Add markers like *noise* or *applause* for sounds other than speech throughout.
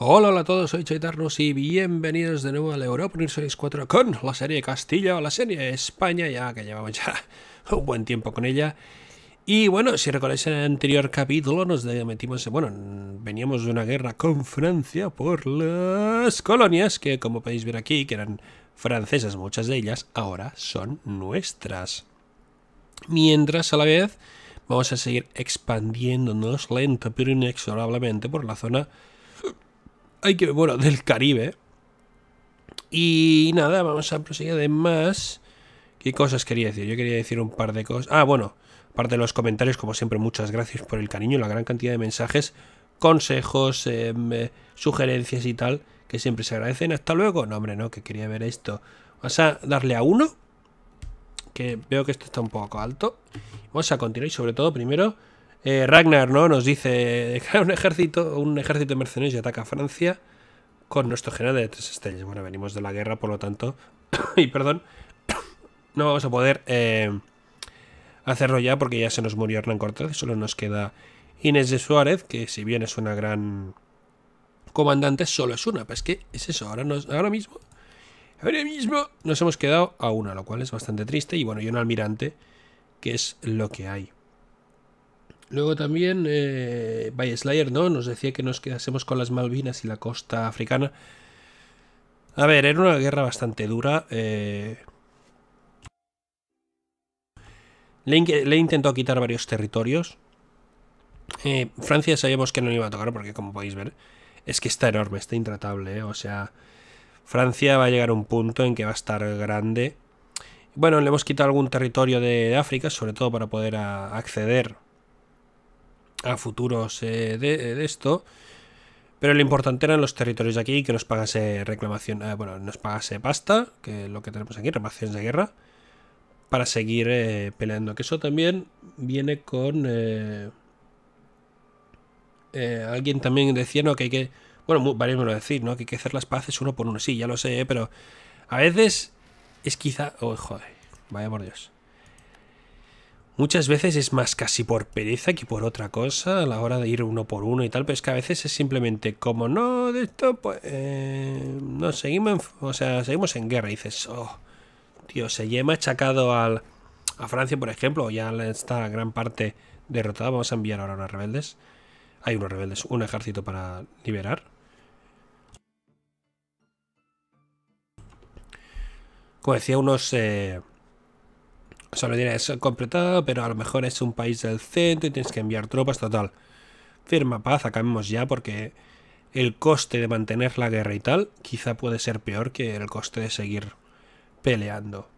Hola, hola a todos, soy Chaitarnos y bienvenidos de nuevo a la Europa Series 4 con la serie Castilla o la serie España, ya que llevamos ya *laughs* un buen tiempo con ella. Y bueno, si recordáis en el anterior capítulo nos metimos, bueno, veníamos de una guerra con Francia por las colonias, que como podéis ver aquí, que eran francesas muchas de ellas, ahora son nuestras. Mientras a la vez vamos a seguir expandiéndonos lento pero inexorablemente por la zona hay que, bueno, del Caribe. Y nada, vamos a proseguir además. ¿Qué cosas quería decir? Yo quería decir un par de cosas. Ah, bueno, aparte de los comentarios, como siempre, muchas gracias por el cariño, la gran cantidad de mensajes, consejos, em, eh, sugerencias y tal, que siempre se agradecen. Hasta luego. No, hombre, no, que quería ver esto. Vas a darle a uno, que veo que esto está un poco alto. Vamos a continuar y sobre todo, primero, eh, Ragnar, ¿no? Nos dice, un ejército, un ejército de mercenarios y ataca a Francia con nuestro general de tres estrellas. Bueno, venimos de la guerra, por lo tanto, *coughs* y perdón, *coughs* no vamos a poder eh, hacerlo ya porque ya se nos murió Hernán Cortés, solo nos queda Inés de Suárez, que si bien es una gran comandante, solo es una, Pues es que es eso, ahora, ahora mismo... Ahora mismo nos hemos quedado a una, lo cual es bastante triste. Y bueno, y un almirante, que es lo que hay. Luego también eh, ¿no? Nos decía que nos quedásemos con las Malvinas y la costa africana. A ver, era una guerra bastante dura. Eh. Le, intentó quitar varios territorios. Eh, Francia sabíamos que no le iba a tocar porque, como podéis ver, es que está enorme, está intratable. Eh. O sea, Francia va a llegar a un punto en que va a estar grande. Bueno, le hemos quitado algún territorio de, África, sobre todo para poder a, acceder a futuros eh, eh, de, esto. Pero lo importante eran los territorios de aquí que nos pagase reclamación, eh, bueno, nos pagase pasta, que es lo que tenemos aquí, reparaciones de guerra, para seguir peleando. Que eso también viene con... alguien también decía, Que hay que... Bueno, varios lo decir, ¿no? Que hay que hacer las paces uno por uno. Sí, ya lo sé, pero a veces es quizá... Oh, joder, vaya por Dios. Muchas veces es más casi por pereza que por otra cosa a la hora de ir uno por uno y tal, pero es que a veces es simplemente como no, de esto, pues eh, no seguimos, en, o sea, seguimos en guerra. Y dices, oh, tío, se lleva achacado a Francia, por ejemplo, ya está gran parte derrotada. Vamos a enviar ahora a unos rebeldes. Hay unos rebeldes, un ejército para liberar. Como decía, unos. Eh, o sea, lo tienes completado, pero a lo mejor es un país del centro y tienes que enviar tropas, total. Firma paz, acabemos ya porque el coste de mantener la guerra y tal quizá puede ser peor que el coste de seguir peleando.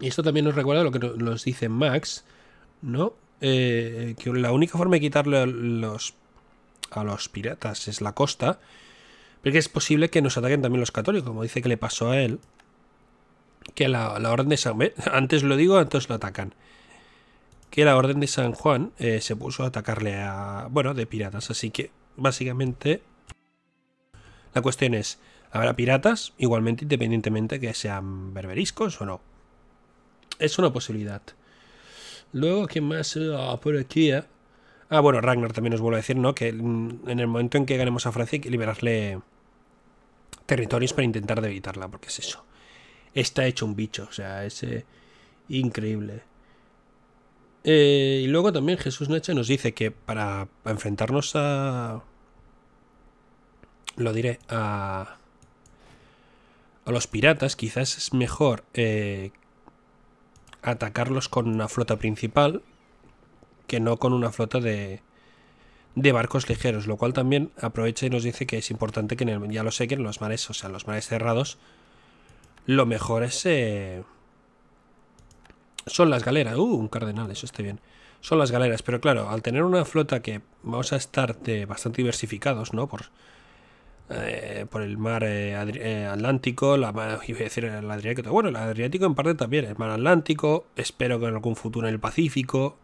Y esto también nos recuerda lo que nos dice Max, ¿no? Eh, que la única forma de quitarle los, a los piratas es la costa, pero es posible que nos ataquen también los católicos, como dice que le pasó a él que la, orden de San... *laughs* Antes lo digo, antes lo atacan. Que la orden de San Juan eh, se puso a atacarle a... Bueno, de piratas. Así que, básicamente, la cuestión es, habrá piratas, igualmente, independientemente que sean berberiscos o no. Es una posibilidad. Luego, ¿quién más? Ah, por aquí, ¿eh? Ah, bueno, Ragnar también os vuelve a decir, ¿no? Que mm, en el momento en que ganemos a Francia hay que liberarle territorios para intentar evitarla, porque es eso está hecho un bicho, o sea, es eh, increíble. Eh, y luego también Jesús Neche nos dice que para, enfrentarnos a... Lo diré, a... A los piratas quizás es mejor eh, atacarlos con una flota principal que no con una flota de, de barcos ligeros, lo cual también aprovecha y nos dice que es importante que en ya lo sé que en los mares, o sea, en los mares cerrados, lo mejor es... Eh, son las galeras. Uh, un cardenal, eso está bien. Son las galeras, pero claro, al tener una flota que vamos a estar bastante diversificados, ¿no? Por, eh, por el mar eh, Atlántico, la, iba a decir el Adriático, bueno, el Adriático en parte también, el mar Atlántico, espero que en algún futuro en el Pacífico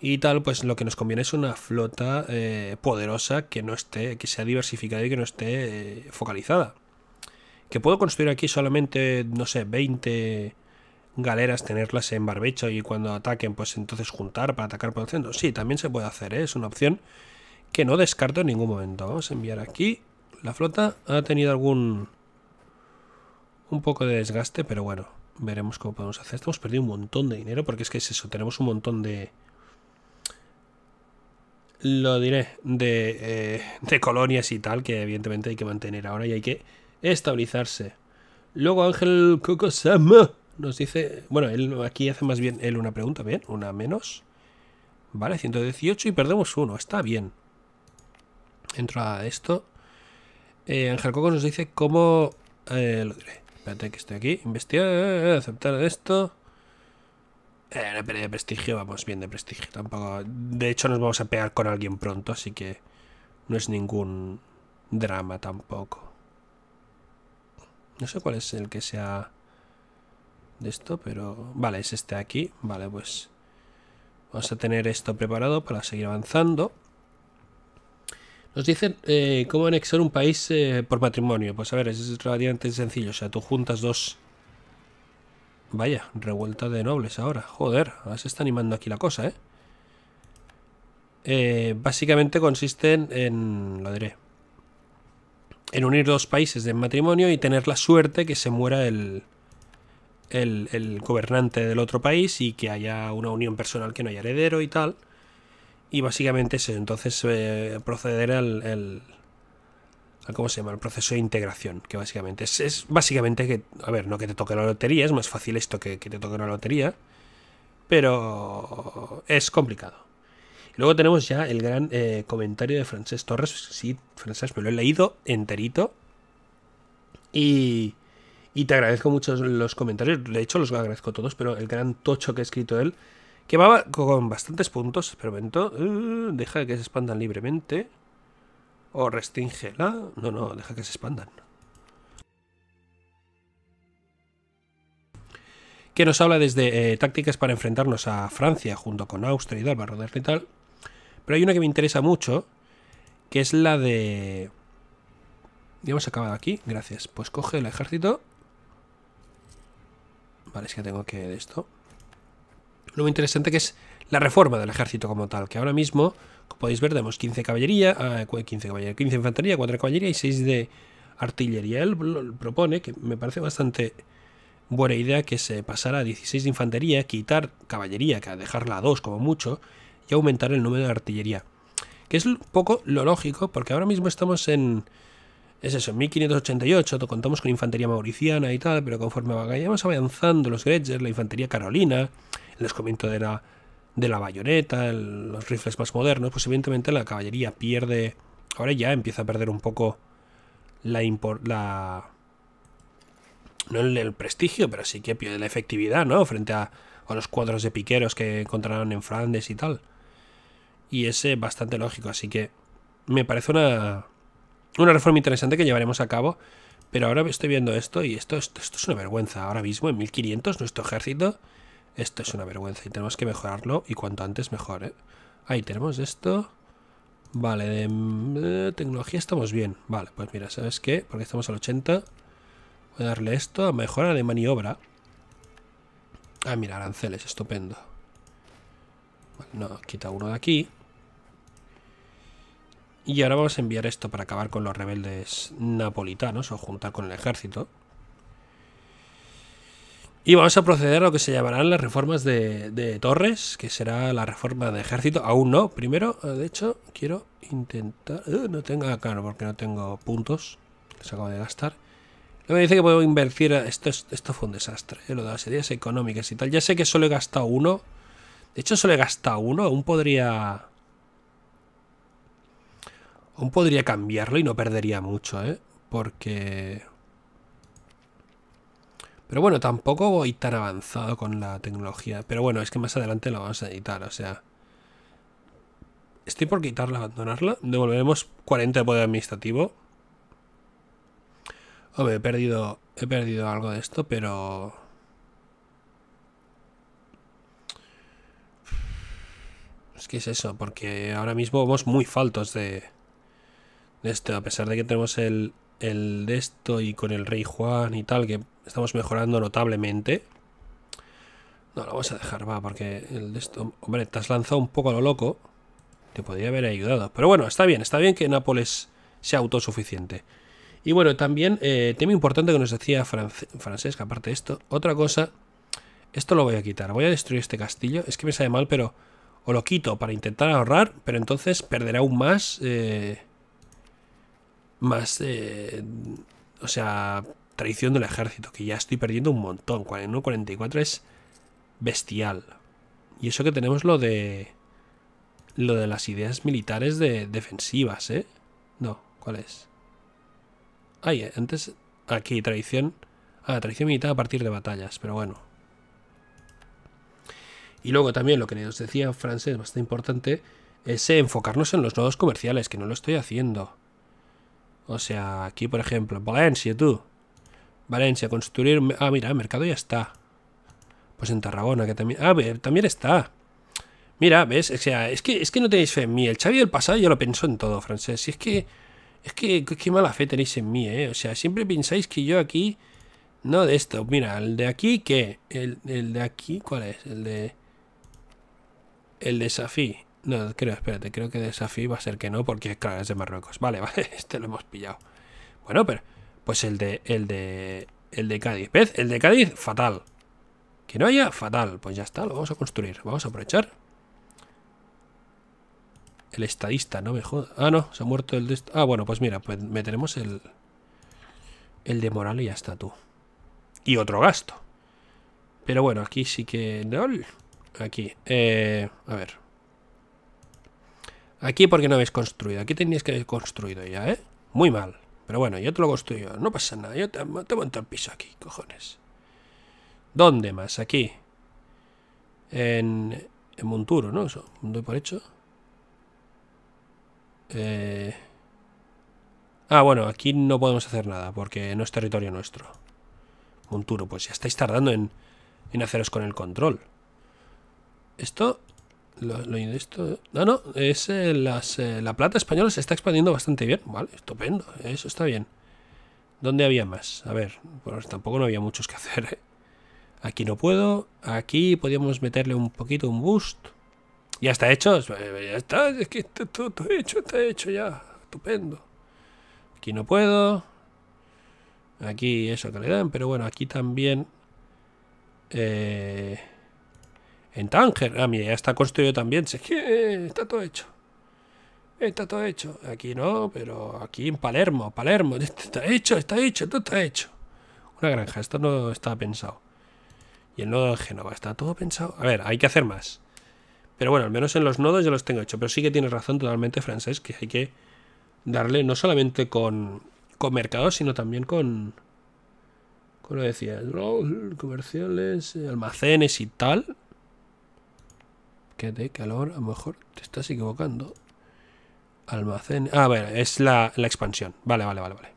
y tal, pues lo que nos conviene es una flota poderosa que no esté, que sea diversificada y que no esté focalizada. Que puedo construir aquí solamente, no sé, 20 galeras, tenerlas en barbecho y cuando ataquen, pues entonces juntar para atacar por el centro. Sí, también se puede hacer, ¿eh? es una opción que no descarto en ningún momento. Vamos a enviar aquí. La flota ha tenido algún... un poco de desgaste, pero bueno, veremos cómo podemos hacer. hemos perdido un montón de dinero porque es que es eso, tenemos un montón de... Lo diré, de, eh, de colonias y tal, que evidentemente hay que mantener ahora y hay que estabilizarse. Luego Ángel Coco Sam nos dice, bueno, él aquí hace más bien él una pregunta, bien, una menos. Vale, 118 y perdemos uno, está bien. Entro a esto. Eh, Ángel Coco nos dice cómo... Eh, lo diré. Espérate que estoy aquí. Investigar, aceptar esto. Eh, una de prestigio, vamos bien de prestigio. Tampoco... De hecho nos vamos a pegar con alguien pronto, así que no es ningún drama tampoco. No sé cuál es el que sea de esto, pero... Vale, es este aquí. Vale, pues... Vamos a tener esto preparado para seguir avanzando. Nos dicen eh, cómo anexar un país eh, por matrimonio. Pues a ver, es relativamente sencillo. O sea, tú juntas dos... Vaya, revuelta de nobles ahora. Joder, ahora se está animando aquí la cosa, ¿eh? eh básicamente consisten en... Lo diré en unir dos países de matrimonio y tener la suerte que se muera el, el, gobernante del otro país y que haya una unión personal que no haya heredero y tal. Y básicamente eso, entonces procederá eh, proceder al, al, ¿Cómo se llama? El proceso de integración, que básicamente es, básicamente que... A ver, no que te toque la lotería, es más fácil esto que, que te toque una lotería, pero es complicado. Luego tenemos ya el gran eh, comentario de Frances Torres. Sí, Frances, me lo he leído enterito. Y, te agradezco mucho los comentarios. De hecho, los agradezco todos, pero el gran tocho que ha escrito él, que va con bastantes puntos. pero un eh, deja que se expandan libremente. O la, No, no, deja que se expandan. que nos habla desde eh, tácticas para enfrentarnos a Francia junto con Austria y Álvaro y tal. Pero hay una que me interesa mucho, que es la de... Ya hemos acabado aquí, gracias. Pues coge el ejército. Vale, es que tengo que... esto. Lo muy interesante que es la reforma del ejército como tal, que ahora mismo, como podéis ver, tenemos 15 caballería, 15 ah, caballería, 15 infantería, 4 caballería y 6 de artillería. Él propone, que me parece bastante buena idea, que se pasara a 16 de infantería, quitar caballería, que dejarla a 2 como mucho, y aumentar el número de artillería. Que es un poco lo lógico, porque ahora mismo estamos en... Es eso, en 1588 contamos con infantería mauriciana y tal, pero conforme vayamos avanzando los Gretchers, la infantería carolina, el descubrimiento de la, bayoneta, los rifles más modernos, pues evidentemente la caballería pierde... Ahora ya empieza a perder un poco la... no el, prestigio, pero sí que pierde la efectividad, ¿no? Frente a, a los cuadros de piqueros que encontraron en Flandes y tal y es eh, bastante lógico. Así que me parece una, una reforma interesante que llevaremos a cabo. Pero ahora estoy viendo esto y esto, esto, es una vergüenza. Ahora mismo en 1500 nuestro ejército, esto es una vergüenza y tenemos que mejorarlo y cuanto antes mejor. ¿eh? Ahí tenemos esto. Vale, de, tecnología estamos bien. Vale, pues mira, ¿sabes qué? Porque estamos al 80. Voy a darle esto a mejora de maniobra. Ah, mira, aranceles, estupendo no, quita uno de aquí. Y ahora vamos a enviar esto para acabar con los rebeldes napolitanos o juntar con el ejército. Y vamos a proceder a lo que se llamarán las reformas de, de Torres, que será la reforma de ejército. Aún no, primero, de hecho, quiero intentar... Eh, no tengo, ah, claro, porque no tengo puntos, se acabo de gastar. que me dice que puedo invertir... Esto, esto fue un desastre, eh, lo de las ideas económicas y tal. Ya sé que solo he gastado uno de hecho, solo he gastado uno. Aún podría... Aún podría cambiarlo y no perdería mucho, ¿eh? Porque... Pero bueno, tampoco voy tan avanzado con la tecnología. Pero bueno, es que más adelante lo vamos a editar, o sea... Estoy por quitarla, abandonarla. Devolveremos 40 de poder administrativo. Hombre, he perdido, he perdido algo de esto, pero... Es es eso, porque ahora mismo vamos muy faltos de, de esto. A pesar de que tenemos el, el de esto y con el Rey Juan y tal, que estamos mejorando notablemente. No, lo vamos a dejar, va, porque el de esto... Hombre, te has lanzado un poco a lo loco. Te podría haber ayudado. Pero bueno, está bien, está bien que Nápoles sea autosuficiente. Y bueno, también, eh, tema importante que nos decía Francesca, aparte de esto, otra cosa, esto lo voy a quitar, voy a destruir este castillo, es que me sale mal, pero o lo quito para intentar ahorrar, pero entonces perderá aún más, eh, más, eh, o sea, traición del ejército, que ya estoy perdiendo un montón. 41-44 es bestial. Y eso que tenemos lo de, lo de las ideas militares de defensivas, ¿eh? No, ¿cuál es? Ay, antes, aquí, traición. Ah, traición militar a partir de batallas, pero bueno. Y luego también lo que nos decía Francés, bastante importante, es enfocarnos en los nodos comerciales, que no lo estoy haciendo. O sea, aquí por ejemplo, Valencia, tú. Valencia, construir... Ah, mira, el mercado ya está. Pues en Tarragona, que también... Ah, también está. Mira, ¿ves? O sea, es que, es que no tenéis fe en mí. El Xavi del pasado ya lo pensó en todo, Francés. Y es que... Es que qué mala fe tenéis en mí, ¿eh? O sea, siempre pensáis que yo aquí... No de esto. Mira, el de aquí, ¿qué? el de aquí, ¿cuál es? El de el desafío. No, creo, espérate, creo que desafío va a ser que no, porque claro, es de Marruecos. Vale, *laughs* vale, este lo hemos pillado. Bueno, pero. Pues el de. el de. el de Cádiz. ¿Ves? El de Cádiz, fatal. Que no haya, fatal. Pues ya está, lo vamos a construir. Vamos a aprovechar. El estadista, no me joda. Ah, no, se ha muerto el de... Ah, bueno, pues mira, pues meteremos el... El de moral y ya está tú. Y otro gasto. Pero bueno, aquí sí que... No aquí. Eh, a ver. Aquí porque no habéis construido. Aquí tenéis que haber construido ya, ¿eh? Muy mal. Pero bueno, yo te lo construyo. No pasa nada. Yo te, monto el piso aquí, cojones. ¿Dónde más? Aquí. En, en Monturo, ¿no? Eso, doy por hecho. Eh... Ah, bueno, aquí no podemos hacer nada porque no es territorio nuestro. Monturo, pues ya estáis tardando en, en haceros con el control. Esto... Lo, esto no, no, es eh, eh, la plata española se está expandiendo bastante bien. Vale, estupendo, eso está bien. ¿Dónde había más? A ver, pues tampoco no había muchos que hacer. ¿eh? Aquí no puedo. Aquí podíamos meterle un poquito un boost. Ya está hecho. Eh, ya está. Es que está hecho, está hecho ya. Estupendo. Aquí no puedo. Aquí eso que le dan. Pero bueno, aquí también. Eh, en Tánger. Ah, mira, ya está construido también. Se, que *laughs* está todo hecho. Está todo hecho. Aquí no, pero aquí en Palermo. Palermo. *laughs* Está hecho, está hecho, todo está hecho. Una granja. Esto no está pensado. Y el nodo de Génova. Está todo pensado. A ver, hay que hacer más. Pero bueno, al menos en los nodos ya los tengo hecho. Pero sí que tienes razón totalmente, Francés, que hay que darle no solamente con, con mercados, sino también con... ¿Cómo lo decía? Comerciales, almacenes y tal que de calor, a lo mejor te estás equivocando. Almacén. Ah, ver, es la, expansión. Vale, vale, vale, vale.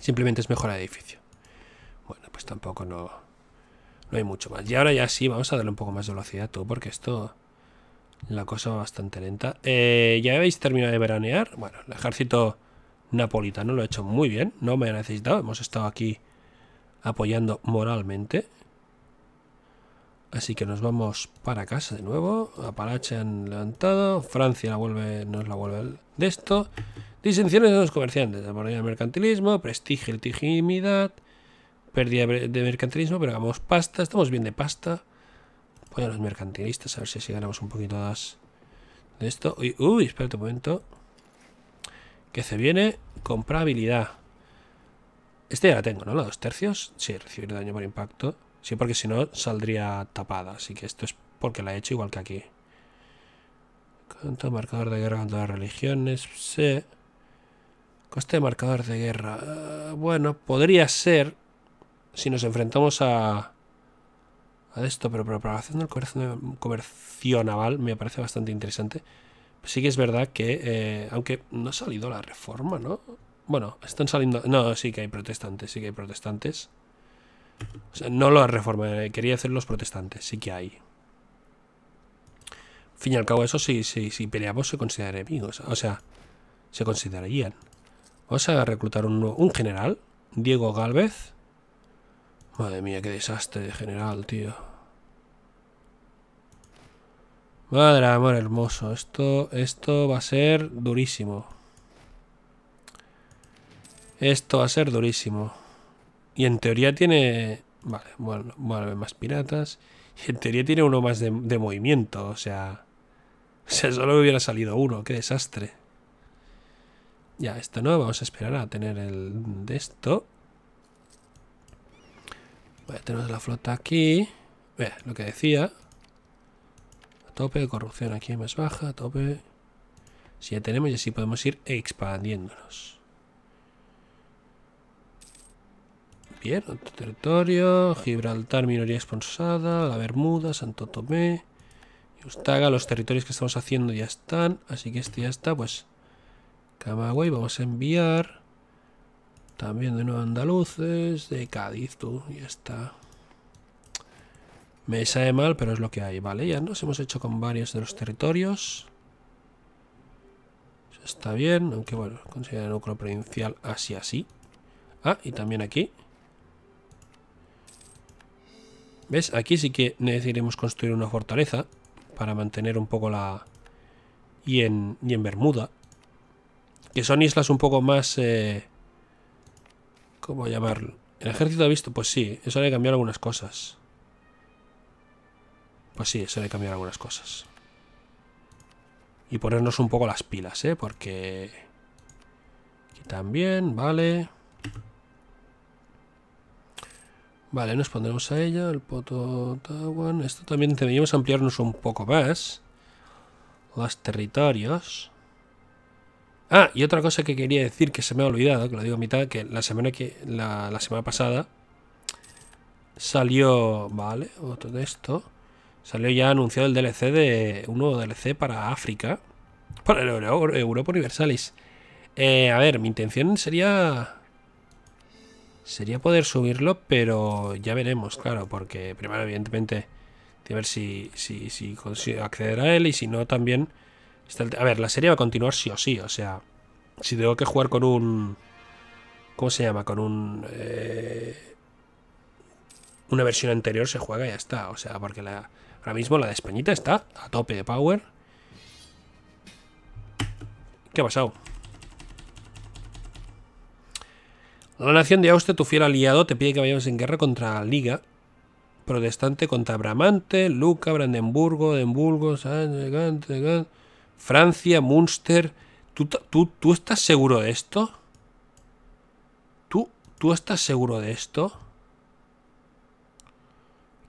Simplemente es mejor edificio. Bueno, pues tampoco no, no hay mucho más. Y ahora ya sí, vamos a darle un poco más de velocidad tú, porque esto... La cosa va bastante lenta. Eh, ¿Ya habéis terminado de veranear? Bueno, el ejército napolitano lo ha hecho muy bien. No me ha necesitado. Hemos estado aquí apoyando moralmente. Así que nos vamos para casa de nuevo. Apalache han levantado. Francia la vuelve, nos la vuelve de esto. Disensiones de los comerciantes. moneda de mercantilismo, prestigio y Pérdida de mercantilismo, pero hagamos pasta. Estamos bien de pasta. Voy a los mercantilistas a ver si así ganamos un poquito más de esto. Uy, uy espérate un momento. Que se viene comprabilidad. Este ya la tengo, ¿no? La dos tercios. Sí, recibir daño por impacto. Sí, porque si no saldría tapada. Así que esto es porque la he hecho igual que aquí. ¿Cuánto marcador de guerra todas las religiones. Sí. Coste de marcador de guerra. Eh, bueno, podría ser si nos enfrentamos a... A esto, pero propagación del comercio, comercio naval me parece bastante interesante. Sí que es verdad que, eh, aunque no ha salido la reforma, ¿no? Bueno, están saliendo... No, sí que hay protestantes, sí que hay protestantes no lo reforma, eh, quería hacer los protestantes, sí que hay. fin y al cabo, eso sí, si peleamos se considera enemigos, o sea, se considerarían. Vamos a reclutar un, un general, Diego Galvez. Madre mía, qué desastre de general, tío. Madre amor hermoso, esto, esto va a ser durísimo. Esto va a ser durísimo. Y en teoría tiene... Vale, bueno, más piratas. Y en teoría tiene uno más de, movimiento, o sea... O sea, solo me hubiera salido uno, qué desastre. Ya, esto no, vamos a esperar a tener el de esto. a tenemos la flota aquí. Mira, lo que decía. A tope, corrupción aquí más baja, tope. Si ya tenemos y así podemos ir expandiéndonos. Otro territorio, Gibraltar, minoría expulsada, la Bermuda, Santo Tomé, Ustaga los territorios que estamos haciendo ya están, así que este ya está, pues Camagüey, vamos a enviar también de nuevo andaluces, de Cádiz, tú, ya está. Me sale mal, pero es lo que hay, vale, ya nos hemos hecho con varios de los territorios. está bien, aunque bueno, considera el núcleo provincial así, así. Ah, y también aquí. ¿Ves? Aquí sí que necesitaremos construir una fortaleza para mantener un poco la... Y en, en Bermuda. Que son islas un poco más... Eh, ¿Cómo llamarlo? ¿El ejército ha visto? Pues sí, eso le cambiar algunas cosas. Pues sí, eso le cambiar algunas cosas. Y ponernos un poco las pilas, ¿eh? Porque... Aquí también, vale... Vale, nos pondremos a ella, el Pototawan, Esto también deberíamos ampliarnos un poco más. Los territorios. Ah, y otra cosa que quería decir que se me ha olvidado, que lo digo a mitad, que la semana que. La, semana pasada salió. Vale, otro de esto. Salió ya anunciado el DLC de. un nuevo DLC para África. Para Europa Universalis. Eh, a ver, mi intención sería Sería poder subirlo, pero ya veremos, claro, porque primero, evidentemente, que ver si, si, acceder a él y si no, también. Está a ver, la serie va a continuar sí o sí, o sea, si tengo que jugar con un. ¿Cómo se llama? Con un. Eh, una versión anterior se juega y ya está, o sea, porque la, ahora mismo la de Españita está a tope de power. ¿Qué ha pasado? La nación de Austria, tu fiel aliado, te pide que vayamos en guerra contra la Liga Protestante, contra Bramante, Luca, Brandenburgo, Edimburgo, Francia, Munster. ¿Tú, tú, estás seguro de esto? ¿Tú, ¿Tú estás seguro de esto?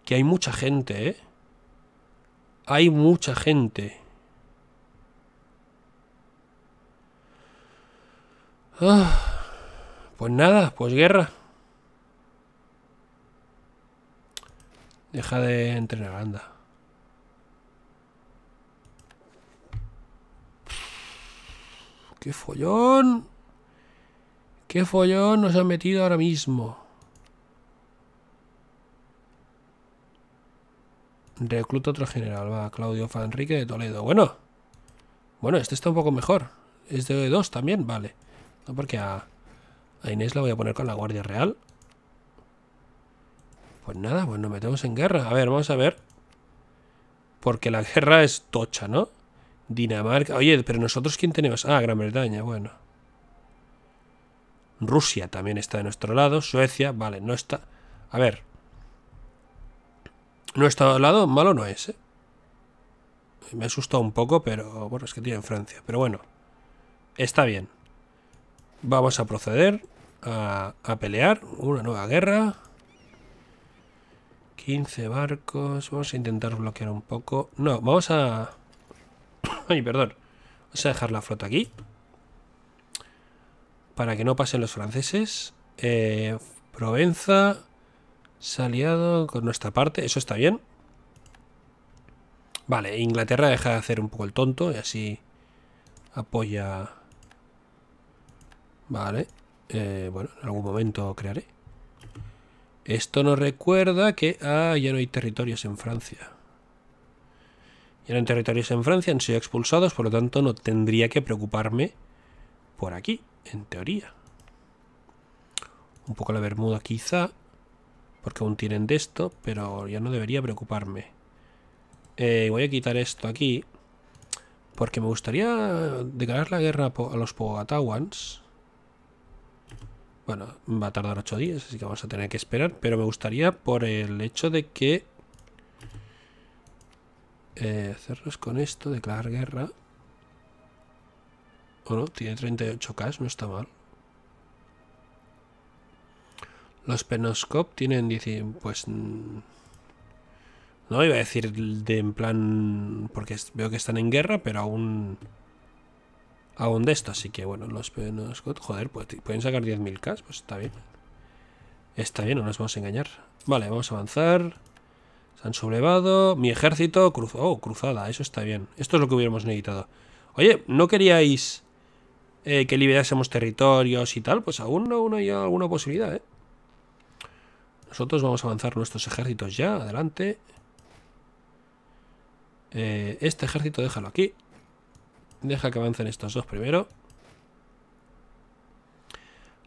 Que hay mucha gente, ¿eh? Hay mucha gente. Ah. Pues nada, pues guerra. Deja de entrenar, anda. ¡Qué follón! ¡Qué follón nos ha metido ahora mismo! Recluta otro general, va, Claudio Fanrique de Toledo. Bueno, bueno, este está un poco mejor. Es de e dos también, vale. No porque a... A Inés la voy a poner con la Guardia Real. Pues nada, pues nos metemos en guerra. A ver, vamos a ver. Porque la guerra es tocha, ¿no? Dinamarca. Oye, pero nosotros quién tenemos. Ah, Gran Bretaña, bueno. Rusia también está de nuestro lado. Suecia, vale, no está. A ver. No está al lado, malo no es, ¿eh? Me ha asustado un poco, pero bueno, es que tiene en Francia. Pero bueno, está bien. Vamos a proceder a, pelear una nueva guerra. 15 barcos. Vamos a intentar bloquear un poco. No, vamos a... *coughs* Ay, perdón. Vamos a dejar la flota aquí. Para que no pasen los franceses. Eh, Provenza se aliado con nuestra parte. Eso está bien. Vale, Inglaterra deja de hacer un poco el tonto y así apoya Vale. Eh, bueno, en algún momento crearé. Esto nos recuerda que... Ah, ya no hay territorios en Francia. Ya no hay territorios en Francia, han sido expulsados, por lo tanto no tendría que preocuparme por aquí, en teoría. Un poco la Bermuda quizá, porque aún tienen de esto, pero ya no debería preocuparme. Eh, voy a quitar esto aquí, porque me gustaría declarar la guerra a los Pogatawans. Bueno, va a tardar 8 días, así que vamos a tener que esperar. Pero me gustaría por el hecho de que... Eh, con esto, declarar guerra. Bueno, tiene 38k, no está mal. Los Penoscop tienen Pues... No, iba a decir de en plan... Porque veo que están en guerra, pero aún aún de esto. Así que bueno, los penos. Joder, pues, pueden sacar 10.000 K, pues está bien. Está bien, no nos vamos a engañar. Vale, vamos a avanzar. Se han sublevado. Mi ejército. cruzó, oh, cruzada, eso está bien. Esto es lo que hubiéramos necesitado. Oye, ¿no queríais eh, que liberásemos territorios y tal? Pues aún no, hay alguna posibilidad, ¿eh? Nosotros vamos a avanzar nuestros ejércitos ya. Adelante. Eh, este ejército déjalo aquí. Deja que avancen estos dos primero.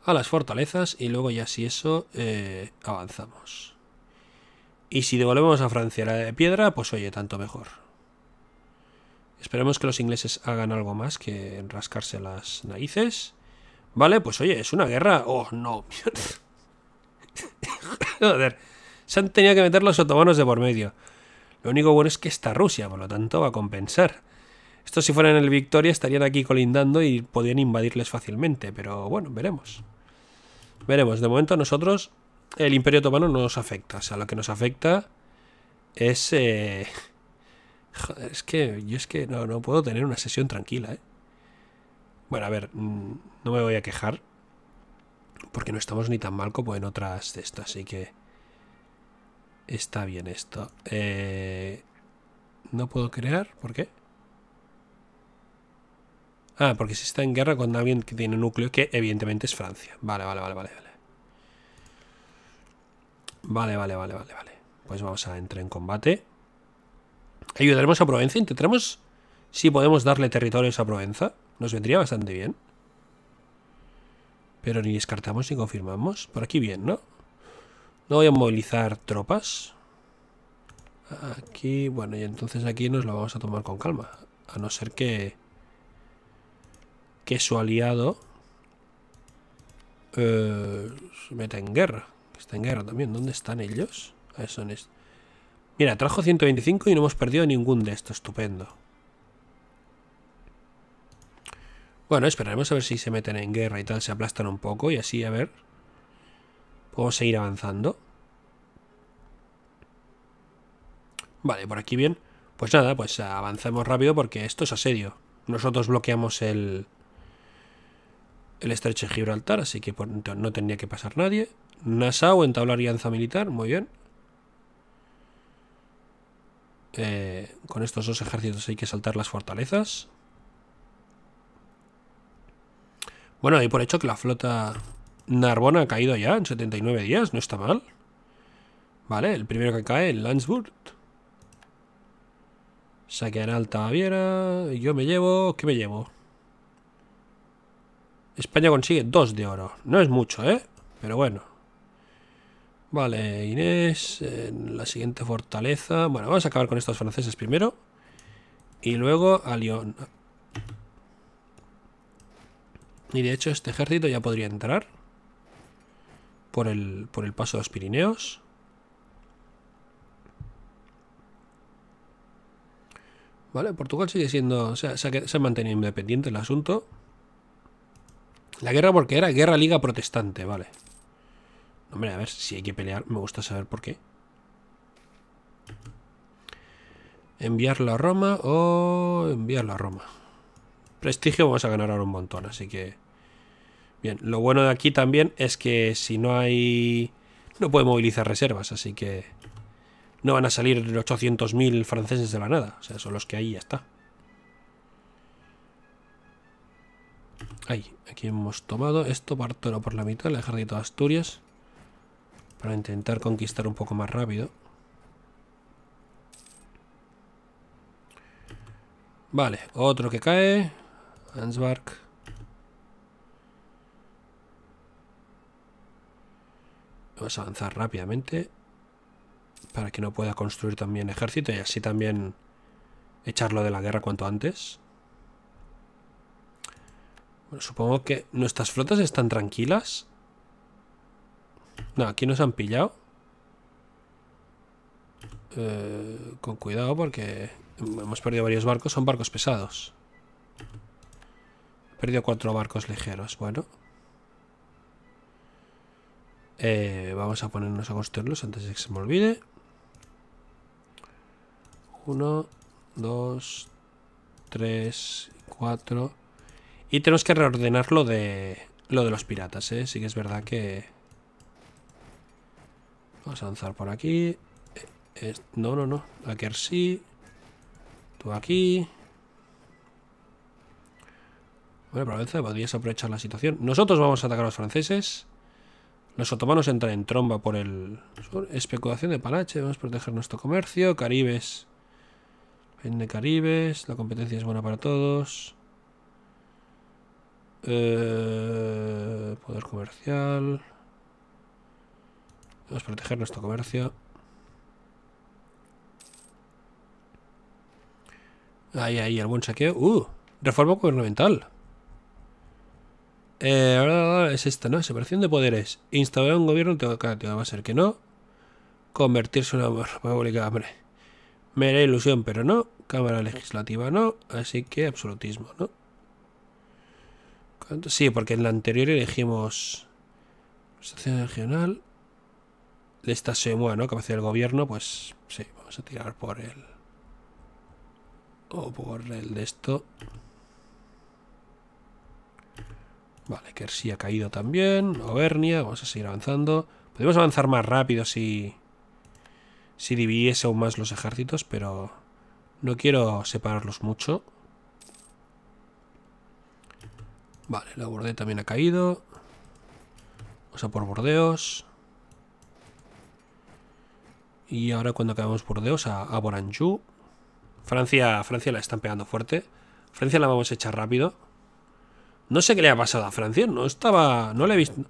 A las fortalezas y luego ya si eso eh, avanzamos. Y si devolvemos a Francia la de piedra, pues oye, tanto mejor. Esperemos que los ingleses hagan algo más que rascarse las narices. Vale, pues oye, es una guerra. Oh, no. *laughs* Joder. Se han tenido que meter los otomanos de por medio. Lo único bueno es que está Rusia, por lo tanto va a compensar. Estos si fueran el Victoria estarían aquí colindando y podrían invadirles fácilmente, pero bueno, veremos. Veremos, de momento nosotros el Imperio Otomano no nos afecta, o sea, lo que nos afecta es... Eh, *laughs* es que yo es que no, puedo tener una sesión tranquila, ¿eh? Bueno, a ver, mm, no me voy a quejar, porque no estamos ni tan mal como en otras de así que está bien esto. Eh... no puedo crear, ¿por qué? Ah, porque si está en guerra con alguien que tiene núcleo, que evidentemente es Francia. Vale, vale, vale, vale, vale. Vale, vale, vale, vale, vale. Pues vamos a entrar en combate. Ayudaremos a Provenza. Intentaremos si podemos darle territorios a Provenza. Nos vendría bastante bien. Pero ni descartamos ni confirmamos. Por aquí bien, ¿no? No voy a movilizar tropas. Aquí, bueno, y entonces aquí nos lo vamos a tomar con calma. A no ser que que su aliado se eh, mete en guerra. Está en guerra también. ¿Dónde están ellos? Ah, Mira, trajo 125 y no hemos perdido ningún de estos. Estupendo. Bueno, esperaremos a ver si se meten en guerra y tal, se aplastan un poco y así, a ver. Podemos seguir avanzando. Vale, por aquí bien. Pues nada, pues avancemos rápido porque esto es asedio. Nosotros bloqueamos el, el estrecho de Gibraltar, así que pues, no tendría que pasar nadie. Nassau entablar alianza militar, muy bien. Eh, con estos dos ejércitos hay que saltar las fortalezas. Bueno, y por hecho que la flota Narbona ha caído ya en 79 días, no está mal. Vale, el primero que cae, el Landsburg. Saquear Alta Baviera. Yo me llevo... ¿Qué me llevo? España consigue dos de oro. No es mucho, ¿eh? Pero bueno. Vale, Inés, en la siguiente fortaleza. Bueno, vamos a acabar con estos franceses primero. Y luego a Lyon. Y de hecho este ejército ya podría entrar. Por el, por el paso de los Pirineos. Vale, Portugal sigue siendo... O sea, se ha mantenido independiente el asunto. La guerra porque era guerra liga protestante, vale. Hombre, a ver, si hay que pelear, me gusta saber por qué. Enviarlo a Roma o enviarlo a Roma. Prestigio vamos a ganar ahora un montón, así que... Bien, lo bueno de aquí también es que si no hay... No puede movilizar reservas, así que... No van a salir 800.000 franceses de la nada. O sea, son los que hay y ya está. Ahí, aquí hemos tomado esto, Bartolo por la mitad, el ejército de Asturias. Para intentar conquistar un poco más rápido. Vale, otro que cae. Ansbark. Vamos a avanzar rápidamente. Para que no pueda construir también ejército y así también echarlo de la guerra cuanto antes. Bueno, supongo que nuestras flotas están tranquilas. No, aquí nos han pillado. Eh, con cuidado porque hemos perdido varios barcos. Son barcos pesados. He perdido cuatro barcos ligeros. Bueno. Eh, vamos a ponernos a construirlos antes de que se me olvide. Uno, dos, tres, cuatro... Y tenemos que reordenar lo de, lo de los piratas, ¿eh? Sí que es verdad que... Vamos a avanzar por aquí. Eh, no, no, no. Aker sí. Tú aquí. Bueno, probablemente podrías aprovechar la situación. Nosotros vamos a atacar a los franceses. Los otomanos entran en tromba por el Especulación de Palache. Vamos a proteger nuestro comercio. Caribes. Vende Caribes. La competencia es buena para todos. Eh, poder comercial. Vamos a proteger nuestro comercio. Ahí, ahí, algún saqueo. ¡Uh! Reforma gubernamental. Eh, es esta, ¿no? Separación de poderes. Instaurar un gobierno teocrático. Va a ser que no. Convertirse en una *laughs* república. Hombre. Me da ilusión, pero no. Cámara legislativa no. Así que absolutismo, ¿no? Sí, porque en la anterior elegimos estación regional. de Esta se mueve, ¿no? Capacidad del gobierno, pues sí, vamos a tirar por el... O por el de esto. Vale, Kersi ha caído también. Obernia, vamos a seguir avanzando. Podemos avanzar más rápido si... Si dividiese aún más los ejércitos, pero... No quiero separarlos mucho. Vale, la borde también ha caído. Vamos a por Bordeos. Y ahora cuando acabemos Bordeos a, a Boranjú. Francia, Francia la están pegando fuerte. Francia la vamos a echar rápido. No sé qué le ha pasado a Francia. No estaba... No la he visto...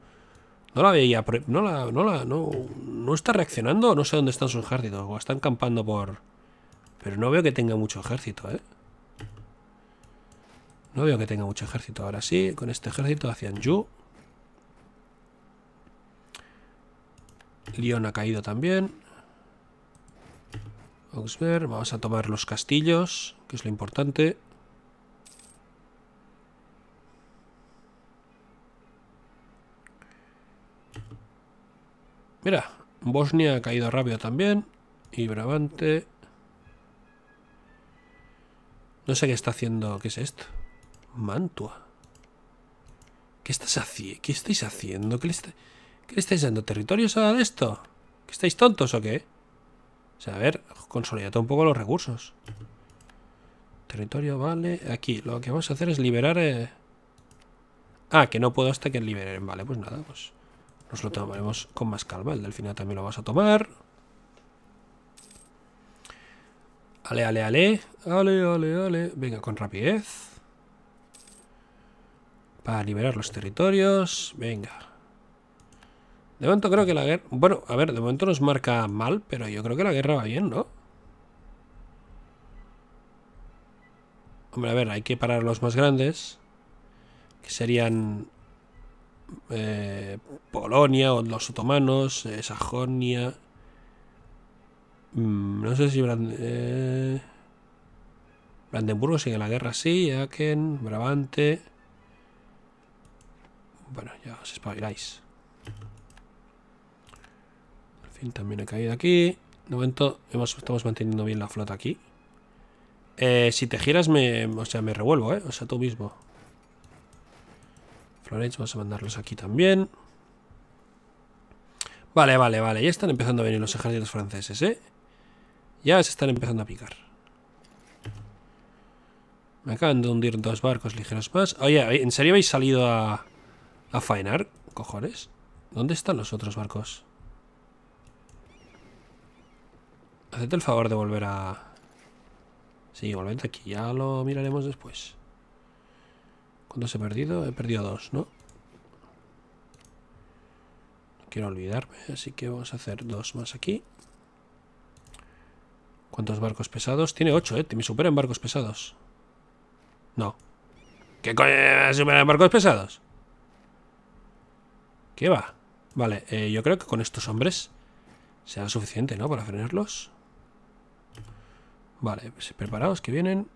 No la veía... No la... No, la, no, no está reaccionando. No sé dónde están sus ejércitos. O están campando por... Pero no veo que tenga mucho ejército, ¿eh? No veo que tenga mucho ejército. Ahora sí, con este ejército Hacían Yu Lyon ha caído también. ver Vamos a tomar los castillos, que es lo importante. Mira, Bosnia ha caído rápido también. Y Brabante. No sé qué está haciendo. ¿Qué es esto? Mantua. ¿Qué, estás haciendo? ¿Qué estáis haciendo? ¿Qué le, estáis dando territorios a esto? ¿Que estáis tontos o qué? sea, a ver, consolidad un poco los recursos. Territorio, vale. Aquí, lo que vamos a hacer es liberar... Eh. Ah, que no puedo hasta que liberen. Vale, pues nada, pues... Nos lo tomaremos con más calma. El del final también lo vas a tomar. Ale, ale, ale. Ale, ale, ale. Venga, con rapidez liberar los territorios. Venga. De momento creo que la guerra... Bueno, a ver, de momento nos marca mal, pero yo creo que la guerra va bien, ¿no? Hombre, a ver, hay que parar los más grandes. Que serían... Eh, Polonia o los otomanos, eh, Sajonia... Mm, no sé si... Brand eh, Brandenburgo sigue la guerra, sí. Aken, Brabante... Bueno, ya os espabiláis. Al fin también he caído aquí. De momento hemos, estamos manteniendo bien la flota aquí. Eh, si te giras, me, o sea, me revuelvo, ¿eh? O sea, tú mismo. Florence, vamos a mandarlos aquí también. Vale, vale, vale. Ya están empezando a venir los ejércitos franceses, ¿eh? Ya se están empezando a picar. Me acaban de hundir dos barcos ligeros más. Oye, ¿en serio habéis salido a... ¿A faenar? ¿Cojones? ¿Dónde están los otros barcos? Haced el favor de volver a... Sí, volvete aquí. Ya lo miraremos después. ¿Cuántos he perdido? He perdido dos, ¿no? No quiero olvidarme, así que vamos a hacer dos más aquí. ¿Cuántos barcos pesados? Tiene ocho, ¿eh? Me superan barcos pesados. No. ¿Qué coño me superan barcos pesados? ¿Qué va? Vale, eh, yo creo que con estos hombres será suficiente, ¿no? Para frenarlos. Vale, pues, preparados que vienen.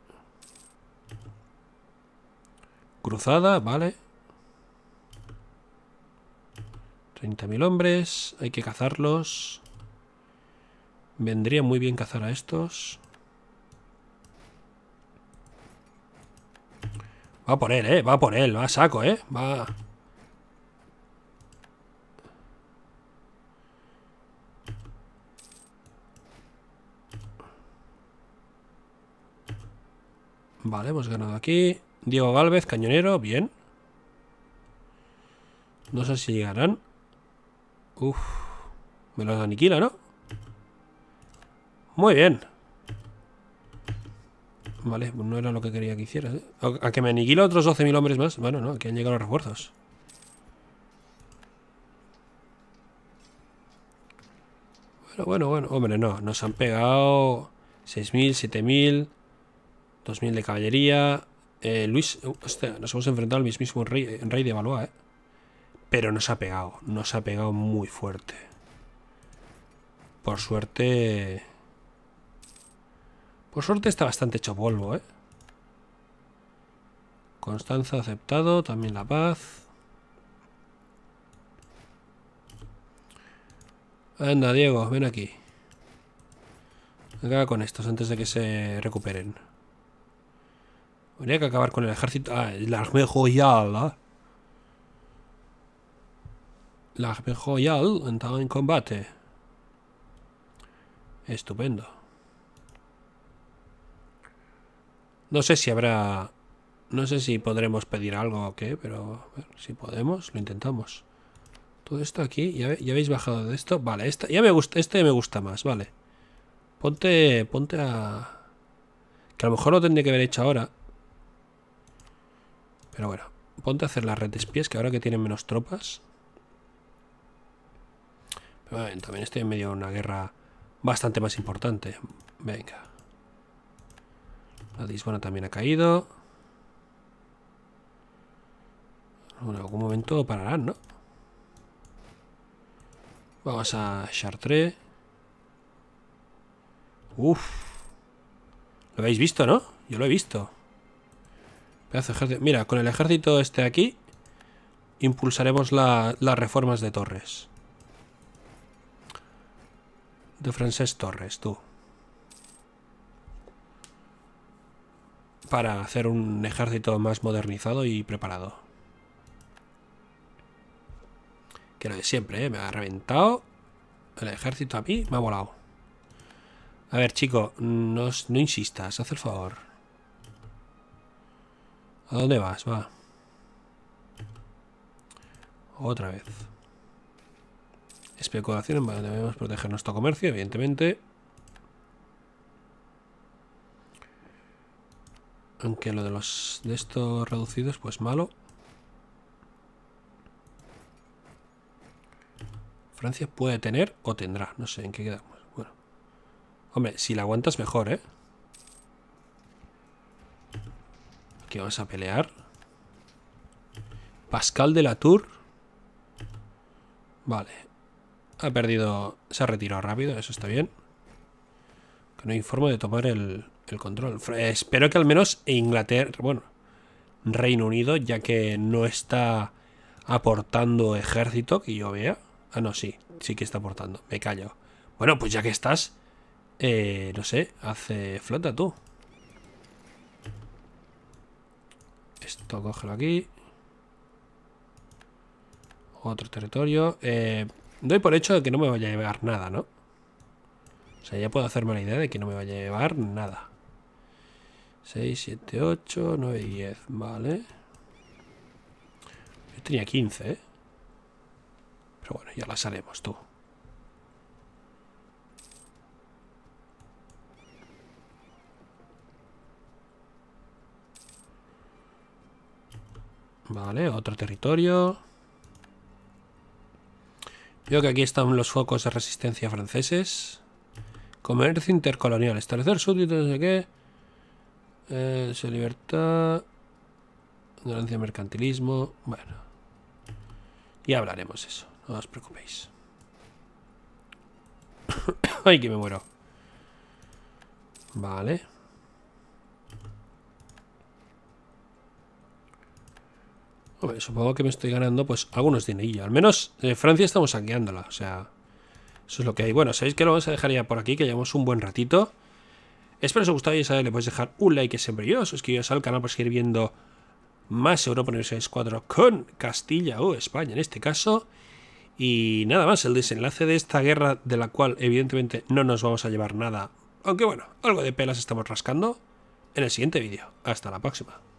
Cruzada, vale. 30.000 hombres, hay que cazarlos. Vendría muy bien cazar a estos. Va por él, eh. Va por él, va a saco, eh. Va. Vale, pues hemos ganado aquí. Diego Galvez, cañonero, bien. No sé si llegarán. Uf, me los aniquila, ¿no? Muy bien. Vale, pues no era lo que quería que hiciera. ¿eh? A que me aniquila otros 12.000 hombres más. Bueno, no, aquí han llegado los refuerzos. Bueno, bueno, bueno. Hombre, no, nos han pegado 6.000, 7.000. 2000 de caballería. Eh, Luis, uh, nos hemos enfrentado al mismo rey, de Baloa, ¿eh? Pero nos ha pegado, nos ha pegado muy fuerte. Por suerte... Por suerte está bastante hecho polvo, ¿eh? Constanza aceptado, también la paz. Anda, Diego, ven aquí. Venga con estos antes de que se recuperen. Habría que acabar con el ejército. Ah, el Arme royale. ¿eh? La armée royale entraba en combate. Estupendo. No sé si habrá... No sé si podremos pedir algo o qué, pero a si podemos, lo intentamos. Todo esto aquí, ¿ya, habéis bajado de esto. Vale, esta, ya me gusta, este me gusta más, vale. Ponte, ponte a... Que a lo mejor lo tendría que haber hecho ahora. Pero bueno, ponte a hacer las redes pies, que ahora que tienen menos tropas. Pero también estoy en medio de una guerra bastante más importante. Venga. La Lisbona también ha caído. en algún momento pararán, ¿no? Vamos a Chartres. Uf. Lo habéis visto, ¿no? Yo lo he visto. Mira, con el ejército este aquí impulsaremos las reformas de Torres. De Francés Torres, tú. Para hacer un ejército más modernizado y preparado. Que lo de siempre, ¿eh? Me ha reventado el ejército a mí, me ha volado. A ver, chico, no, no insistas, haz el favor. ¿A dónde vas? Va. Otra vez. Especulación. Vale, debemos proteger nuestro comercio, evidentemente. Aunque lo de los de estos reducidos, pues malo. Francia puede tener o tendrá. No sé en qué quedamos. Bueno. Hombre, si la aguantas mejor, ¿eh? Vamos a pelear. Pascal de la Tour. Vale. Ha perdido... Se ha retirado rápido, eso está bien. Que no informo de tomar el, control. Espero que al menos Inglaterra... Bueno, Reino Unido, ya que no está aportando ejército, que yo vea. Ah, no, sí. Sí que está aportando. Me callo. Bueno, pues ya que estás... Eh, no sé, hace flota tú. Esto cógelo aquí. Otro territorio. Eh, doy por hecho de que no me vaya a llevar nada, ¿no? O sea, ya puedo hacerme la idea de que no me vaya a llevar nada. 6, 7, 8, 9, 10. Vale. Yo tenía 15, ¿eh? Pero bueno, ya las salemos tú. Vale, otro territorio. Veo que aquí están los focos de resistencia franceses. Comercio intercolonial. Establecer súbditos, de qué. Eh, libertad. mercantilismo. Bueno. y hablaremos eso. No os preocupéis. *coughs* Ay, que me muero. Vale. Pues supongo que me estoy ganando pues algunos dinerillos. Al menos Francia estamos saqueándola. O sea, eso es lo que hay. Bueno, sabéis que lo vamos a dejar ya por aquí, que llevamos un buen ratito. Espero os haya gustado y sabéis, le podéis dejar un like que siempre yo. Suscribiros al canal para seguir viendo más Europa Universidad 4 con Castilla o España en este caso. Y nada más, el desenlace de esta guerra de la cual evidentemente no nos vamos a llevar nada. Aunque bueno, algo de pelas estamos rascando en el siguiente vídeo. Hasta la próxima.